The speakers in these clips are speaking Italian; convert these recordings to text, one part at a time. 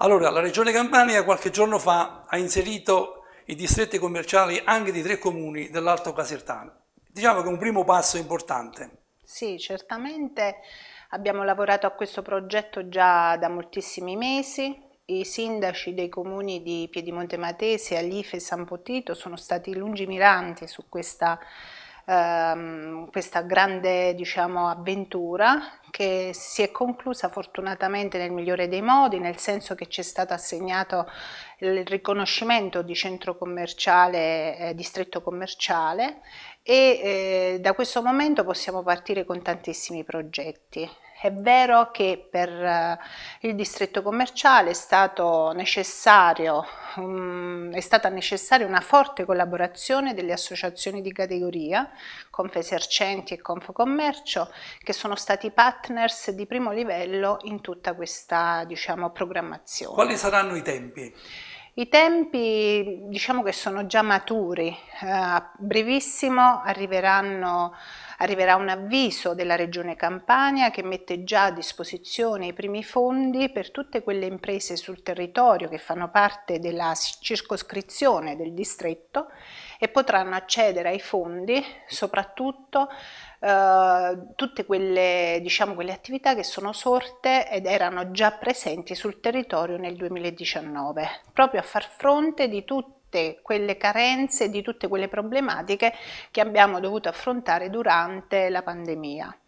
Allora, la Regione Campania qualche giorno fa ha inserito i distretti commerciali anche di tre comuni dell'Alto Casertano. Diciamo che è un primo passo importante. Sì, certamente abbiamo lavorato a questo progetto già da moltissimi mesi, i sindaci dei comuni di Piedimonte Matese, Alife e San Potito sono stati lungimiranti su questa ehm, questa grande diciamo, avventura che si è conclusa fortunatamente nel migliore dei modi, nel senso che ci è stato assegnato il riconoscimento di centro commerciale, eh, distretto commerciale e eh, da questo momento possiamo partire con tantissimi progetti. È vero che per eh, il distretto commerciale è, um, è, stata necessaria una forte collaborazione delle associazioni di categoria, Confesercenti e Confcommercio, che sono stati partners di primo livello in tutta questa diciamo, programmazione. Quali saranno i tempi? I tempi diciamo che sono già maturi, eh, a brevissimo arriverà un avviso della Regione Campania che mette già a disposizione i primi fondi per tutte quelle imprese sul territorio che fanno parte della circoscrizione del distretto e potranno accedere ai fondi soprattutto eh, tutte quelle, diciamo, quelle attività che sono sorte ed erano già presenti sul territorio nel 2019, proprio a far fronte di tutti tutte quelle carenze, di tutte quelle problematiche che abbiamo dovuto affrontare durante la pandemia.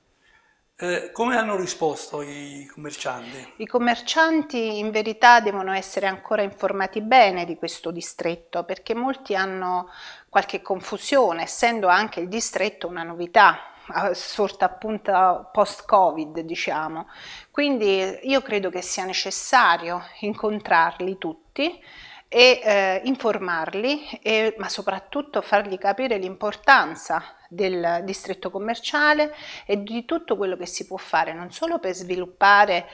Eh, come hanno risposto i commercianti? I commercianti in verità devono essere ancora informati bene di questo distretto perché molti hanno qualche confusione, essendo anche il distretto una novità sorta appunto post-covid diciamo quindi io credo che sia necessario incontrarli tutti e eh, informarli, e, ma soprattutto fargli capire l'importanza del distretto commerciale e di tutto quello che si può fare, non solo per sviluppare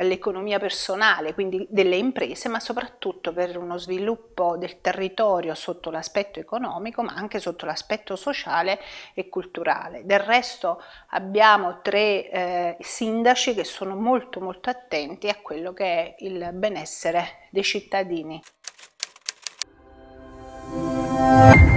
l'economia personale, quindi delle imprese, ma soprattutto per uno sviluppo del territorio sotto l'aspetto economico, ma anche sotto l'aspetto sociale e culturale. Del resto abbiamo tre eh, sindaci che sono molto molto attenti a quello che è il benessere dei cittadini. Bye.